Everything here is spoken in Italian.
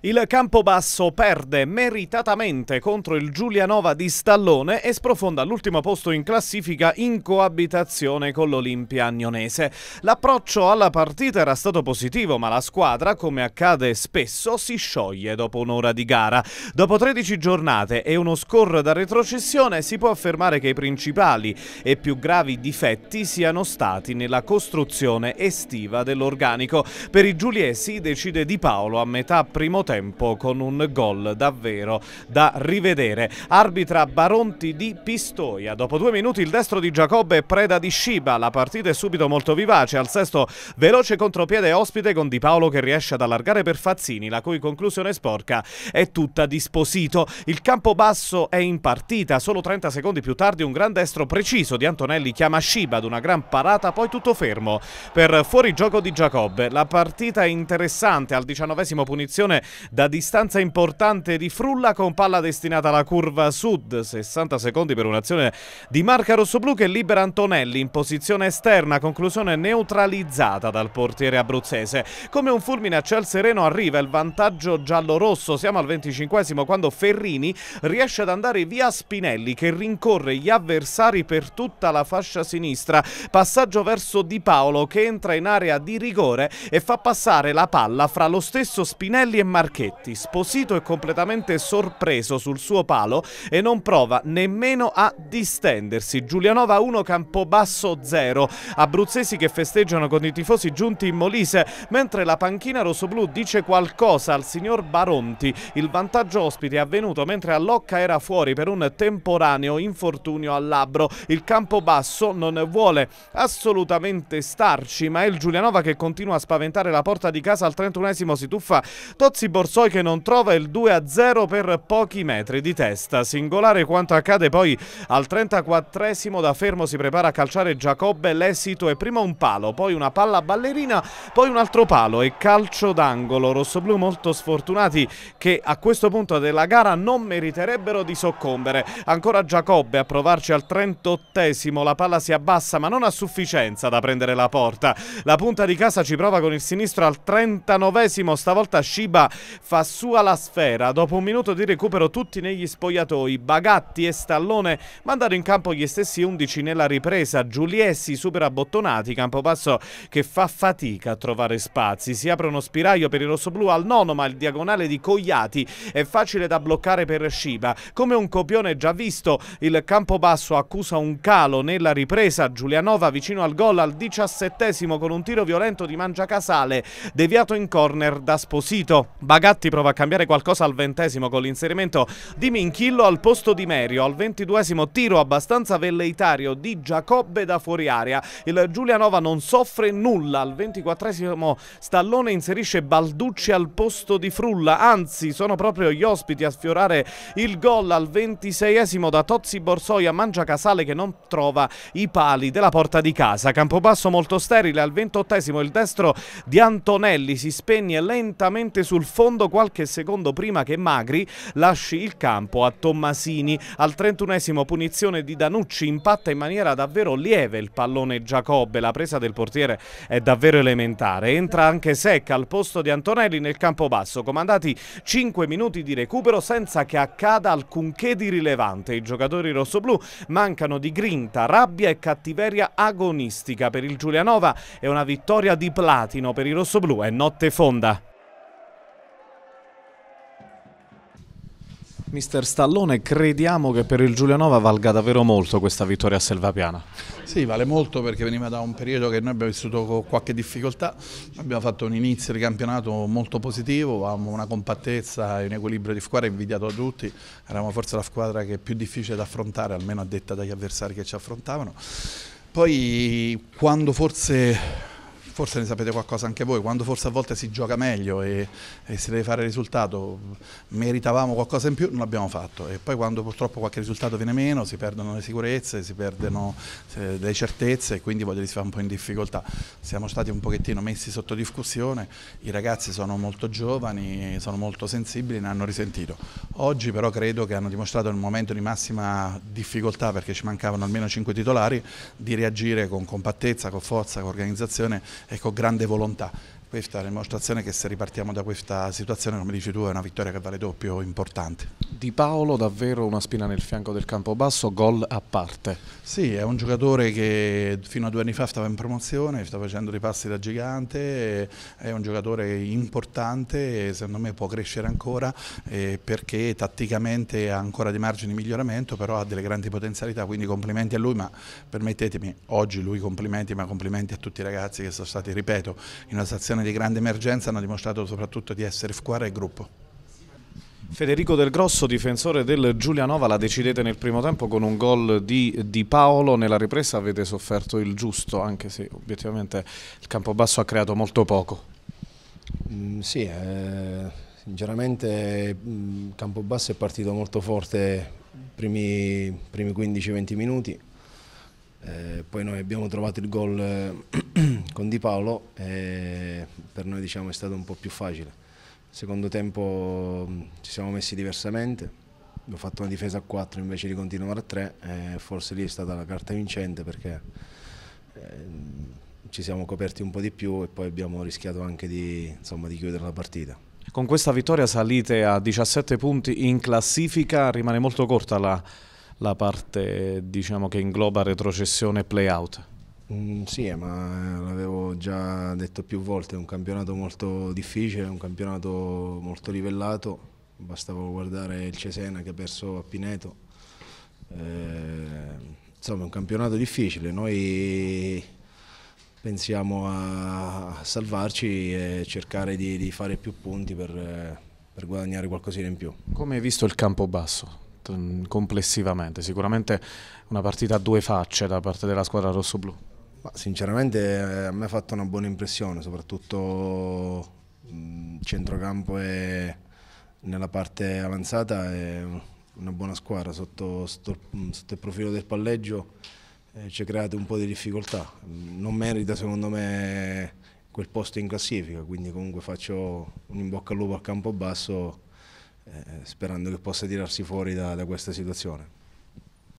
Il Campobasso perde meritatamente contro il Giulianova di Stallone e sprofonda all'ultimo posto in classifica in coabitazione con l'Olimpia agnonese. L'approccio alla partita era stato positivo, ma la squadra, come accade spesso, si scioglie dopo un'ora di gara. Dopo 13 giornate e uno score da retrocessione si può affermare che i principali e più gravi difetti siano stati nella costruzione estiva dell'organico. Per i giuliesi decide Di Paolo a metà primo tempo con un gol davvero da rivedere. Arbitra Baronti di Pistoia. Dopo due minuti il destro di Giacobbe è preda di Sciba. La partita è subito molto vivace. Al sesto veloce contropiede ospite con Di Paolo che riesce ad allargare per Fazzini, la cui conclusione sporca è tutta disposito. Il campo basso è in partita. Solo 30 secondi più tardi un gran destro preciso di Antonelli chiama Sciba ad una gran parata, poi tutto fermo. Per fuorigioco di Giacobbe la partita è interessante. Al diciannovesimo punizione da distanza importante di Frulla con palla destinata alla curva sud, 60 secondi per un'azione di marca rossoblù che libera Antonelli in posizione esterna, conclusione neutralizzata dal portiere abruzzese. Come un fulmine a ciel sereno arriva il vantaggio giallo-rosso, siamo al 25 quando Ferrini riesce ad andare via Spinelli che rincorre gli avversari per tutta la fascia sinistra, passaggio verso Di Paolo che entra in area di rigore e fa passare la palla fra lo stesso Spinelli e Martini Marchetti, sposito e completamente sorpreso sul suo palo e non prova nemmeno a distendersi. Giulianova 1, Campobasso 0. Abruzzesi che festeggiano con i tifosi giunti in Molise, mentre la panchina rossoblu dice qualcosa al signor Baronti. Il vantaggio ospite è avvenuto mentre Allocca era fuori per un temporaneo infortunio al labbro. Il Campobasso non vuole assolutamente starci, ma è il Giulianova che continua a spaventare la porta di casa al 31esimo si tuffa Tozzi Borsoi che non trova il 2-0 a per pochi metri di testa. Singolare quanto accade poi al 34esimo da fermo si prepara a calciare Giacobbe, l'esito è prima un palo, poi una palla ballerina, poi un altro palo e calcio d'angolo. Rossoblù molto sfortunati che a questo punto della gara non meriterebbero di soccombere. Ancora Giacobbe a provarci al 38esimo, la palla si abbassa ma non a sufficienza da prendere la porta. La punta di casa ci prova con il sinistro al 39esimo, stavolta Shiba fa sua la sfera. Dopo un minuto di recupero tutti negli spogliatoi, Bagatti e Stallone mandano in campo gli stessi 11 nella ripresa, Giuliessi super abbottonati, Campobasso che fa fatica a trovare spazi. Si apre uno spiraglio per il rossoblù al nono, ma il diagonale di Cogliati è facile da bloccare per Sciba. Come un copione già visto, il Campobasso accusa un calo nella ripresa, Giulianova vicino al gol al 17 con un tiro violento di Mangiacasale, deviato in corner da Sposito. Bagatti Magatti prova a cambiare qualcosa al ventesimo con l'inserimento di Minchillo al posto di Merio. Al ventiduesimo tiro abbastanza velleitario di Giacobbe da fuori area. Il Giulianova non soffre nulla. Al ventiquattresimo Stallone inserisce Balducci al posto di Frulla. Anzi, sono proprio gli ospiti a sfiorare il gol al ventiseiesimo da Tozzi Borsoia. Mangia Casale che non trova i pali della porta di casa. Campobasso molto sterile al ventottesimo il destro di Antonelli si spegne lentamente sul fondo fondo qualche secondo prima che Magri lasci il campo a Tommasini. Al 31 esimo punizione di Danucci impatta in maniera davvero lieve il pallone Giacobbe, la presa del portiere è davvero elementare. Entra anche Secca al posto di Antonelli nel campo basso, comandati 5 minuti di recupero senza che accada alcunché di rilevante. I giocatori rossoblù mancano di grinta, rabbia e cattiveria agonistica. Per il Giulianova è una vittoria di platino, per i rossoblù è notte fonda. Mister Stallone, crediamo che per il Giulianova valga davvero molto questa vittoria a Selvapiana. Sì, vale molto perché veniva da un periodo che noi abbiamo vissuto con qualche difficoltà, abbiamo fatto un inizio di campionato molto positivo, avevamo una compattezza e un equilibrio di squadra invidiato a tutti, eravamo forse la squadra che è più difficile da affrontare, almeno a detta dagli avversari che ci affrontavano. Poi quando forse forse ne sapete qualcosa anche voi, quando forse a volte si gioca meglio e, e si deve fare risultato, meritavamo qualcosa in più, non l'abbiamo fatto e poi quando purtroppo qualche risultato viene meno si perdono le sicurezze, si perdono eh, le certezze e quindi voglio dire si fa un po' in difficoltà. Siamo stati un pochettino messi sotto discussione, i ragazzi sono molto giovani, sono molto sensibili, ne hanno risentito. Oggi però credo che hanno dimostrato nel momento di massima difficoltà perché ci mancavano almeno cinque titolari di reagire con compattezza, con forza, con organizzazione ecco, grande volontà. Questa è la dimostrazione che se ripartiamo da questa situazione, come dici tu, è una vittoria che vale doppio, importante. Di Paolo davvero una spina nel fianco del campo basso, gol a parte. Sì, è un giocatore che fino a due anni fa stava in promozione, sta facendo dei passi da gigante, è un giocatore importante, secondo me può crescere ancora eh, perché tatticamente ha ancora dei margini di miglioramento, però ha delle grandi potenzialità, quindi complimenti a lui, ma permettetemi, oggi lui complimenti, ma complimenti a tutti i ragazzi che sono stati, ripeto, in una stazione di grande emergenza hanno dimostrato soprattutto di essere squadra e gruppo. Federico Del Grosso, difensore del Giulianova, la decidete nel primo tempo con un gol di, di Paolo, nella ripresa avete sofferto il giusto, anche se obiettivamente il campo basso ha creato molto poco. Mm, sì, eh, sinceramente mm, basso è partito molto forte i primi, primi 15-20 minuti, eh, poi noi abbiamo trovato il gol eh, con Di Paolo e eh, per noi diciamo, è stato un po' più facile. Secondo tempo mm, ci siamo messi diversamente, abbiamo fatto una difesa a 4 invece di continuare a 3 e eh, forse lì è stata la carta vincente perché eh, ci siamo coperti un po' di più e poi abbiamo rischiato anche di, insomma, di chiudere la partita. Con questa vittoria salite a 17 punti in classifica, rimane molto corta la la parte diciamo, che ingloba retrocessione e play-out. Mm, sì, eh, ma eh, l'avevo già detto più volte, è un campionato molto difficile, è un campionato molto livellato, bastava guardare il Cesena che ha perso a Pineto. Eh, insomma è un campionato difficile, noi pensiamo a salvarci e cercare di, di fare più punti per, eh, per guadagnare qualcosina in più. Come hai visto il campo basso? Esatto, mm, complessivamente? Sicuramente una partita a due facce da parte della squadra rossoblù. Ma sinceramente eh, a me ha fatto una buona impressione, soprattutto mm, centrocampo e nella parte avanzata è una buona squadra sotto, sotto, mm, sotto il profilo del palleggio eh, ci ha creato un po' di difficoltà non merita secondo me quel posto in classifica quindi comunque faccio un in bocca al lupo al campo basso eh, sperando che possa tirarsi fuori da, da questa situazione.